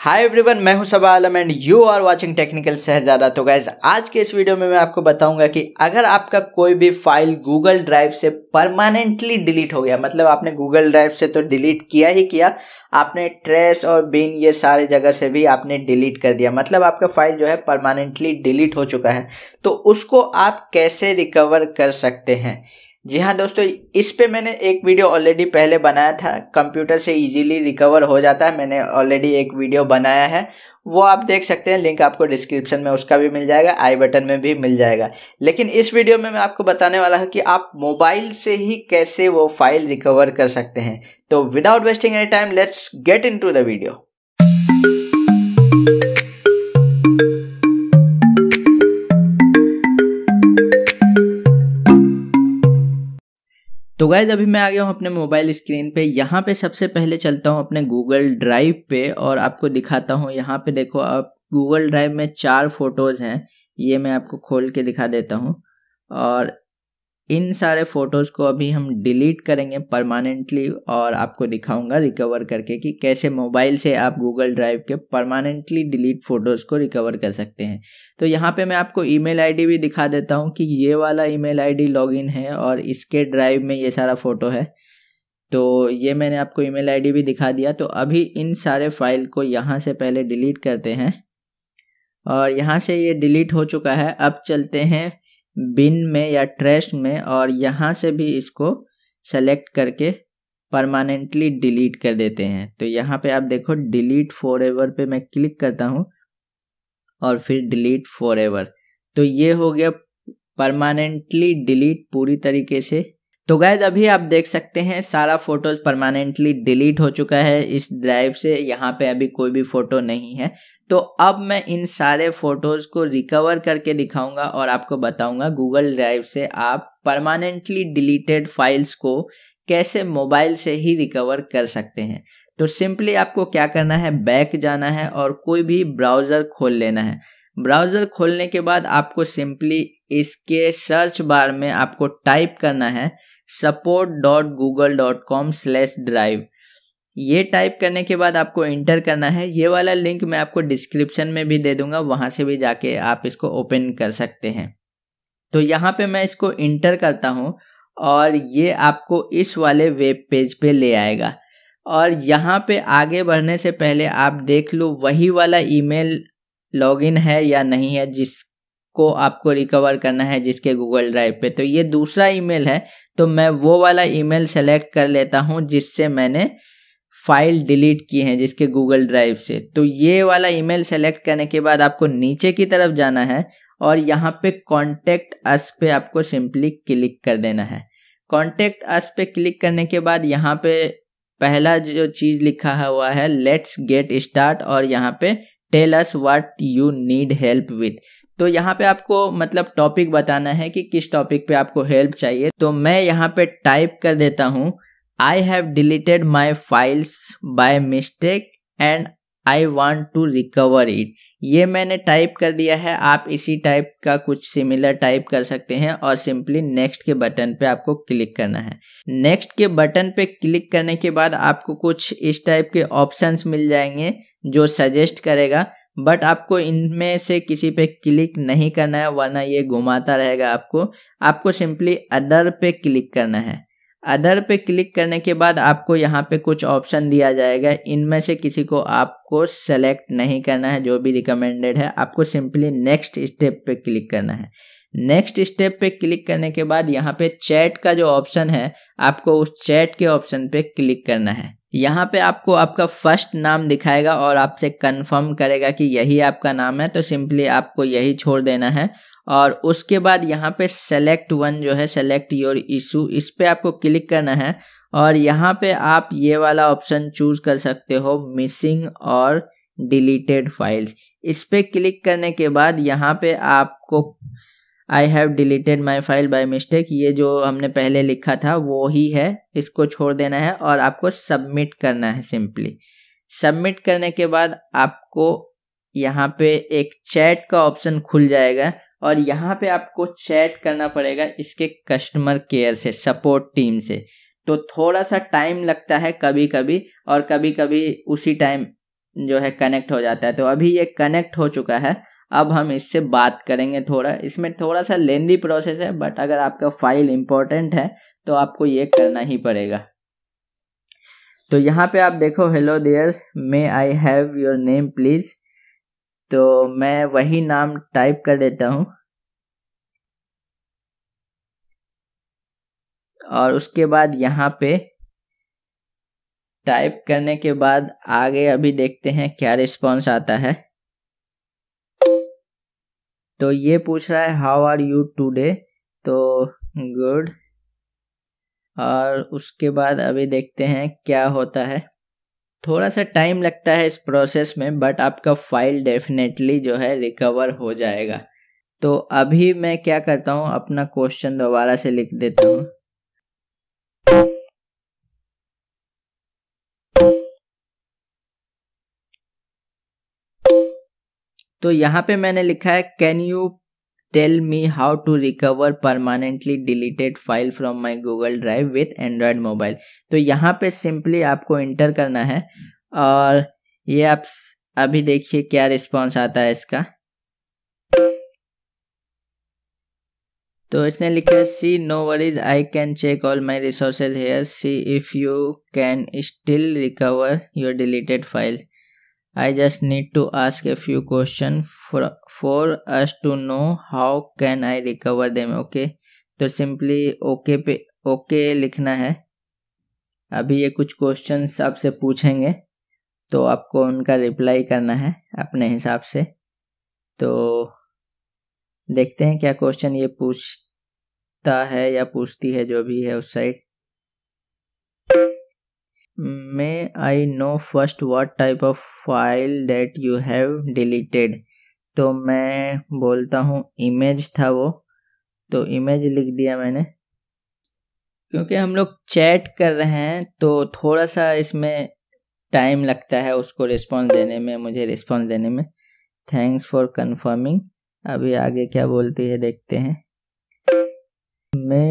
हाय everyone मैं हूं Saba Alam and you are watching technical Shahzada तो गैज आज के इस वीडियो में मैं आपको बताऊंगा कि अगर आपका कोई भी फाइल गूगल ड्राइव से परमानेंटली डिलीट हो गया मतलब आपने गूगल ड्राइव से तो डिलीट किया ही किया आपने ट्रेस और बिन ये सारे जगह से भी आपने डिलीट कर दिया मतलब आपका फाइल जो है परमानेंटली डिलीट हो चुका है तो उसको आप कैसे रिकवर कर सकते हैं जी हाँ दोस्तों इस पे मैंने एक वीडियो ऑलरेडी पहले बनाया था कंप्यूटर से इजीली रिकवर हो जाता है मैंने ऑलरेडी एक वीडियो बनाया है वो आप देख सकते हैं लिंक आपको डिस्क्रिप्शन में उसका भी मिल जाएगा आई बटन में भी मिल जाएगा लेकिन इस वीडियो में मैं आपको बताने वाला हूँ कि आप मोबाइल से ही कैसे वो फाइल रिकवर कर सकते हैं तो without wasting any time let's get into the video तो गैज़ अभी मैं आ गया हूँ अपने मोबाइल स्क्रीन पे यहाँ पे सबसे पहले चलता हूँ अपने गूगल ड्राइव पे और आपको दिखाता हूँ यहाँ पे देखो आप गूगल ड्राइव में चार फोटोज़ हैं ये मैं आपको खोल के दिखा देता हूँ और इन सारे फ़ोटोज़ को अभी हम डिलीट करेंगे परमानेंटली और आपको दिखाऊंगा रिकवर करके कि कैसे मोबाइल से आप गूगल ड्राइव के परमानेंटली डिलीट फ़ोटोज़ को रिकवर कर सकते हैं तो यहाँ पे मैं आपको ईमेल आईडी भी दिखा देता हूँ कि ये वाला ईमेल आईडी लॉगिन है और इसके ड्राइव में ये सारा फ़ोटो है तो ये मैंने आपको ई मेल भी दिखा दिया तो अभी इन सारे फाइल को यहाँ से पहले डिलीट करते हैं और यहाँ से ये डिलीट हो चुका है अब चलते हैं बिन में या ट्रेस्ट में और यहाँ से भी इसको सेलेक्ट करके परमानेंटली डिलीट कर देते हैं तो यहाँ पे आप देखो डिलीट फॉर एवर पर मैं क्लिक करता हूँ और फिर डिलीट फॉर एवर तो ये हो गया परमानेंटली डिलीट पूरी तरीके से तो गैज अभी आप देख सकते हैं सारा फोटोज परमानेंटली डिलीट हो चुका है इस ड्राइव से यहाँ पे अभी कोई भी फोटो नहीं है तो अब मैं इन सारे फोटोज को रिकवर करके दिखाऊंगा और आपको बताऊंगा गूगल ड्राइव से आप परमानेंटली डिलीटेड फाइल्स को कैसे मोबाइल से ही रिकवर कर सकते हैं तो सिंपली आपको क्या करना है बैक जाना है और कोई भी ब्राउज़र खोल लेना है ब्राउज़र खोलने के बाद आपको सिंपली इसके सर्च बार में आपको टाइप करना है support dot Google dot com slash drive ये टाइप करने के बाद आपको इंटर करना है ये वाला लिंक मैं आपको डिस्क्रिप्शन में भी दे दूंगा वहाँ से भी जाके आप इसको ओपन कर सकते हैं तो यहाँ पे मैं इसको इंटर करता हूँ और ये आपको इस वाले वेब पेज पे ले आएगा और यहाँ पे आगे बढ़ने से पहले आप देख लो वही वाला ईमेल लॉगिन है या नहीं है जिसको आपको रिकवर करना है जिसके गूगल ड्राइव पे तो ये दूसरा ईमेल है तो मैं वो वाला ईमेल सेलेक्ट कर लेता हूँ जिससे मैंने फाइल डिलीट की है जिसके गूगल ड्राइव से तो ये वाला ईमेल सेलेक्ट करने के बाद आपको नीचे की तरफ जाना है और यहाँ पे कॉन्टेक्ट अस पे आपको सिंपली क्लिक कर देना है कॉन्टेक्ट अस पे क्लिक करने के बाद यहाँ पे पहला जो चीज़ लिखा हुआ है लेट्स गेट स्टार्ट और यहाँ पे tell us what you need help with तो यहाँ पे आपको मतलब टॉपिक बताना है कि किस टॉपिक पे आपको हेल्प चाहिए तो मैं यहाँ पे टाइप कर देता हूँ I have deleted my files by mistake and I want to recover it ये मैंने टाइप कर दिया है आप इसी टाइप का कुछ सिमिलर टाइप कर सकते हैं और सिंपली नेक्स्ट के बटन पे आपको क्लिक करना है नेक्स्ट के बटन पे क्लिक करने के बाद आपको कुछ इस टाइप के ऑप्शंस मिल जाएंगे जो सजेस्ट करेगा बट आपको इनमें से किसी पे क्लिक नहीं करना है वरना ये घुमाता रहेगा आपको आपको सिंपली अदर पे क्लिक करना है अदर पे क्लिक करने के बाद आपको यहाँ पे कुछ ऑप्शन दिया जाएगा इनमें से किसी को आपको सेलेक्ट नहीं करना है जो भी रिकमेंडेड है आपको सिंपली नेक्स्ट स्टेप पे क्लिक करना है नेक्स्ट स्टेप पे क्लिक करने के बाद यहाँ पे चैट का जो ऑप्शन है आपको उस चैट के ऑप्शन पे क्लिक करना है यहाँ पे आपको आपका फर्स्ट नाम दिखाएगा और आपसे कंफर्म करेगा कि यही आपका नाम है तो सिंपली आपको यही छोड़ देना है और उसके बाद यहाँ पे सेलेक्ट वन जो है सेलेक्ट योर इशू इस पर आपको क्लिक करना है और यहाँ पे आप ये वाला ऑप्शन चूज कर सकते हो मिसिंग और डिलीटेड फाइल्स इस पर क्लिक करने के बाद यहाँ पे आपको I have deleted my file by mistake ये जो हमने पहले लिखा था वो ही है इसको छोड़ देना है और आपको सबमिट करना है सिंपली सबमिट करने के बाद आपको यहाँ पे एक चैट का ऑप्शन खुल जाएगा और यहाँ पे आपको चैट करना पड़ेगा इसके कस्टमर केयर से सपोर्ट टीम से तो थोड़ा सा टाइम लगता है कभी कभी और कभी कभी उसी टाइम जो है कनेक्ट हो जाता है तो अभी ये कनेक्ट हो चुका है अब हम इससे बात करेंगे थोड़ा इसमें थोड़ा सा लेंदी प्रोसेस है बट अगर आपका फाइल इम्पोर्टेंट है तो आपको ये करना ही पड़ेगा तो यहाँ पे आप देखो hello there may I have your name please तो मैं वही नाम टाइप कर देता हूँ और उसके बाद यहाँ पे टाइप करने के बाद आगे अभी देखते हैं क्या रिस्पॉन्स आता है तो ये पूछ रहा है हाउ आर यू टूडे तो गुड और उसके बाद अभी देखते हैं क्या होता है थोड़ा सा टाइम लगता है इस प्रोसेस में बट आपका फाइल डेफिनेटली जो है रिकवर हो जाएगा तो अभी मैं क्या करता हूँ अपना क्वेश्चन दोबारा से लिख देता हूँ तो यहाँ पे मैंने लिखा है can you tell me how to recover permanently deleted file from my Google Drive with Android mobile तो यहाँ पे सिंपली आपको इंटर करना है और ये आप अभी देखिए क्या रिस्पॉन्स आता है इसका तो इसने लिखा है see no worries I can check all my resources here see if you can still recover your deleted file I just need to ask a few questions for, for us to know how can I recover them. Okay, तो simply okay पे okay लिखना है अभी ये कुछ question आपसे पूछेंगे तो आपको उनका रिप्लाई करना है अपने हिसाब से तो देखते हैं क्या क्वेश्चन ये पूछता है या पूछती है जो भी है उस side may I know first what type of file that you have deleted तो मैं बोलता हूँ इमेज था वो तो इमेज लिख दिया मैंने क्योंकि हम लोग चैट कर रहे हैं तो थोड़ा सा इसमें टाइम लगता है उसको रिस्पॉन्स देने में मुझे रिस्पॉन्स देने में थैंक्स फॉर कन्फर्मिंग अभी आगे क्या बोलती है देखते हैं may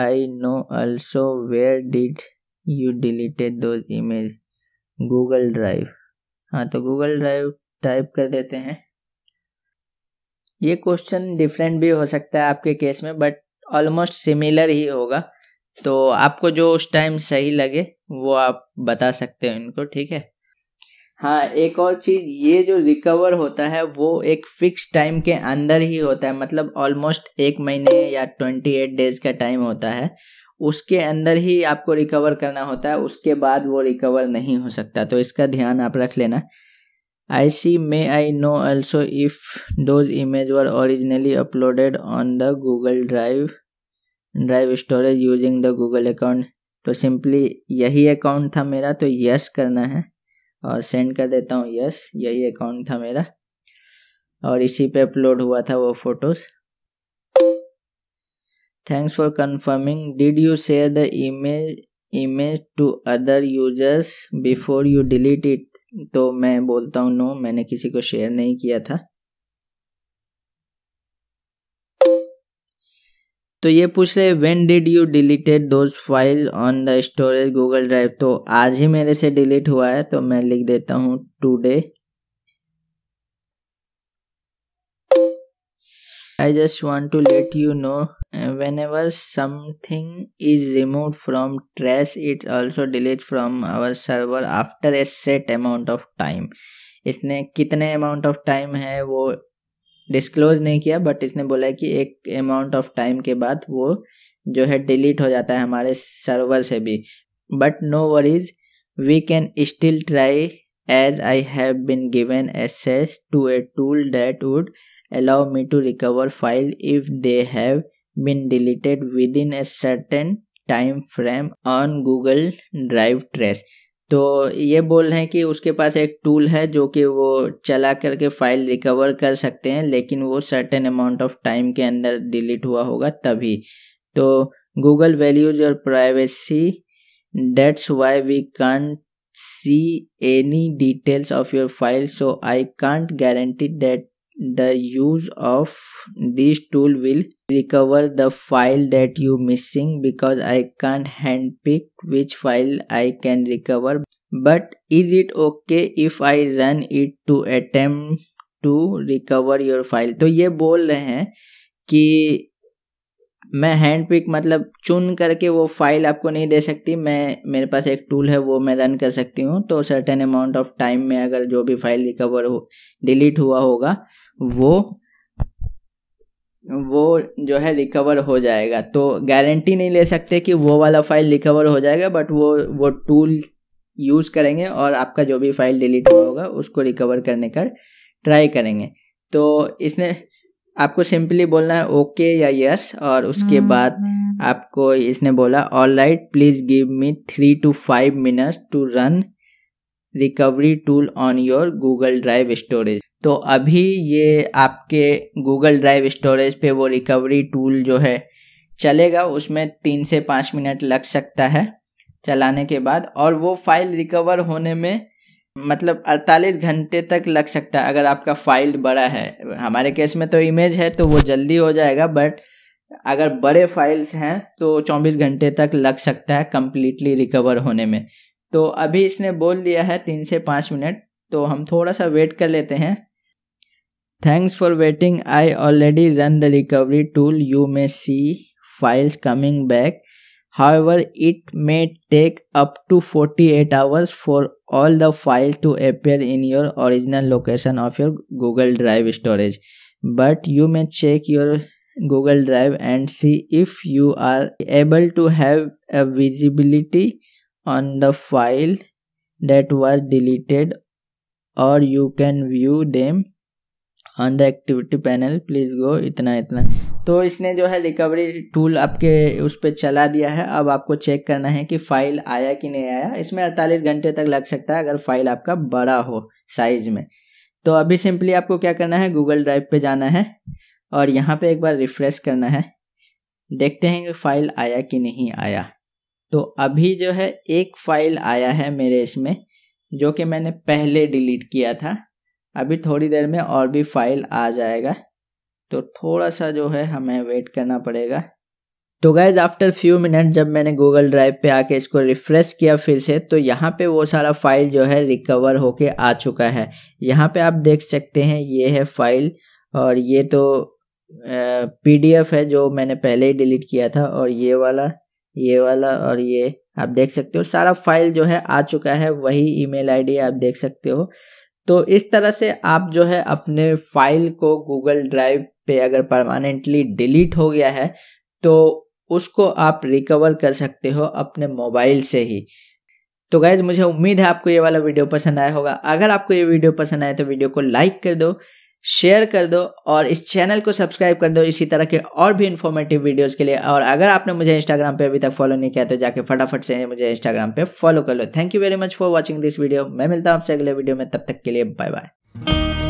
I know also where did you deleted those image Google Drive हाँ तो गूगल ड्राइव टाइप कर देते हैं ये क्वेश्चन डिफरेंट भी हो सकता है आपके केस में बट ऑलमोस्ट सिमिलर ही होगा तो आपको जो उस टाइम सही लगे वो आप बता सकते हो इनको ठीक है हाँ एक और चीज़ ये जो रिकवर होता है वो एक फिक्स टाइम के अंदर ही होता है मतलब ऑलमोस्ट एक महीने या ट्वेंटी एट डेज का टाइम होता है उसके अंदर ही आपको रिकवर करना होता है उसके बाद वो रिकवर नहीं हो सकता तो इसका ध्यान आप रख लेना I see may I know also if those image were originally uploaded on the Google Drive drive storage using the Google account तो सिंपली यही अकाउंट था मेरा तो यस करना है और सेंड कर देता हूँ यस यही अकाउंट था मेरा और इसी पे अपलोड हुआ था वो photos Thanks for confirming. Did you share the email image to other users before you delete it? तो मैं बोलता हूँ नो मैंने किसी को शेयर नहीं किया था तो ये पूछ रहे when did you deleted those file on the storage Google Drive तो आज ही मेरे से डिलीट हुआ है तो मैं लिख देता हूँ today I just want to let you know uh, whenever something is removed from trash it also deletes from our server after a set amount of time इसने कितने amount of time है वो डिस्क्लोज नहीं किया but इसने बोला कि एक अमाउंट ऑफ टाइम के बाद वो जो है डिलीट हो जाता है हमारे सर्वर से भी but no worries we can still try as I have been given access to a tool that would allow me to recover file if they have been deleted within a certain time frame on Google Drive trash तो ये बोल रहे हैं कि उसके पास एक tool है जो कि वो चला करके फाइल रिकवर कर सकते हैं लेकिन वो सर्टेन अमाउंट ऑफ टाइम के अंदर डिलीट हुआ होगा तभी तो गूगल वैल्यूज और privacy that's why we can't see any details of your file so I can't guarantee that the use of this tool will recover the file that you missing because I can't handpick which file I can recover but is it okay if I run it to attempt to recover your file तो ये बोल रहे हैं कि मैं hand pick मतलब चुन करके वो फाइल आपको नहीं दे सकती मैं मेरे पास एक टूल है वो मैं रन कर सकती हूँ तो सर्टेन अमाउंट ऑफ टाइम में अगर जो भी फाइल रिकवर हो डिलीट हुआ होगा वो वो जो है रिकवर हो जाएगा तो गारंटी नहीं ले सकते कि वो वाला फाइल रिकवर हो जाएगा बट वो वो टूल यूज़ करेंगे और आपका जो भी फाइल डिलीट हुआ होगा उसको रिकवर करने का ट्राई करेंगे तो इसने आपको सिंपली बोलना है ओके या यस और उसके हम्म, बाद हम्म। आपको इसने बोला all right please give me three to five minutes to run recovery tool on your Google Drive storage तो अभी ये आपके गूगल ड्राइव स्टोरेज पे वो रिकवरी टूल जो है चलेगा उसमें तीन से पाँच मिनट लग सकता है चलाने के बाद और वो फाइल रिकवर होने में मतलब 48 घंटे तक लग सकता है अगर आपका फाइल बड़ा है हमारे केस में तो इमेज है तो वो जल्दी हो जाएगा बट अगर बड़े फाइल्स हैं तो 24 घंटे तक लग सकता है कम्प्लीटली रिकवर होने में तो अभी इसने बोल दिया है तीन से पाँच मिनट तो हम थोड़ा सा वेट कर लेते हैं Thanks for waiting. I already run the recovery tool. You may see files coming back. However, it may take up to 48 hours for all the files to appear in your original location of your Google Drive storage. But you may check your Google Drive and see if you are able to have a visibility on the file that was deleted or you can view them on the activity panel please go इतना इतना तो इसने जो है recovery tool आपके उस पर चला दिया है अब आपको चेक करना है कि फ़ाइल आया कि नहीं आया इसमें अड़तालीस घंटे तक लग सकता है अगर फाइल आपका बड़ा हो साइज में तो अभी सिंपली आपको क्या करना है गूगल ड्राइव पे जाना है और यहाँ पे एक बार रिफ़्रेश करना है देखते हैं कि फ़ाइल आया कि नहीं आया तो अभी जो है एक फ़ाइल आया है मेरे इसमें जो कि मैंने पहले डिलीट किया था अभी थोड़ी देर में और भी फाइल आ जाएगा तो थोड़ा सा जो है हमें वेट करना पड़ेगा तो गैज़ आफ्टर फ्यू मिनट जब मैंने गूगल ड्राइव पे आके इसको रिफ़्रेश किया फिर से तो यहाँ पे वो सारा फाइल जो है रिकवर होके आ चुका है यहाँ पे आप देख सकते हैं ये है फाइल और ये तो पीडीएफ है जो मैंने पहले ही डिलीट किया था और ये वाला ये वाला और ये आप देख सकते हो सारा फाइल जो है आ चुका है वही ईमेल आईडी आप देख सकते हो तो इस तरह से आप जो है अपने फाइल को गूगल ड्राइव पे अगर परमानेंटली डिलीट हो गया है तो उसको आप रिकवर कर सकते हो अपने मोबाइल से ही तो गैज़ मुझे उम्मीद है आपको ये वाला वीडियो पसंद आया होगा अगर आपको ये वीडियो पसंद आया तो वीडियो को लाइक कर दो शेयर कर दो और इस चैनल को सब्सक्राइब कर दो इसी तरह के और भी इन्फॉर्मेटिव वीडियोस के लिए और अगर आपने मुझे इंस्टाग्राम पे अभी तक फॉलो नहीं किया तो जाके फटाफट से मुझे इंस्टाग्राम पे फॉलो कर लो thank you very much for watching this video मैं मिलता हूँ आपसे अगले वीडियो में तब तक के लिए बाय बाय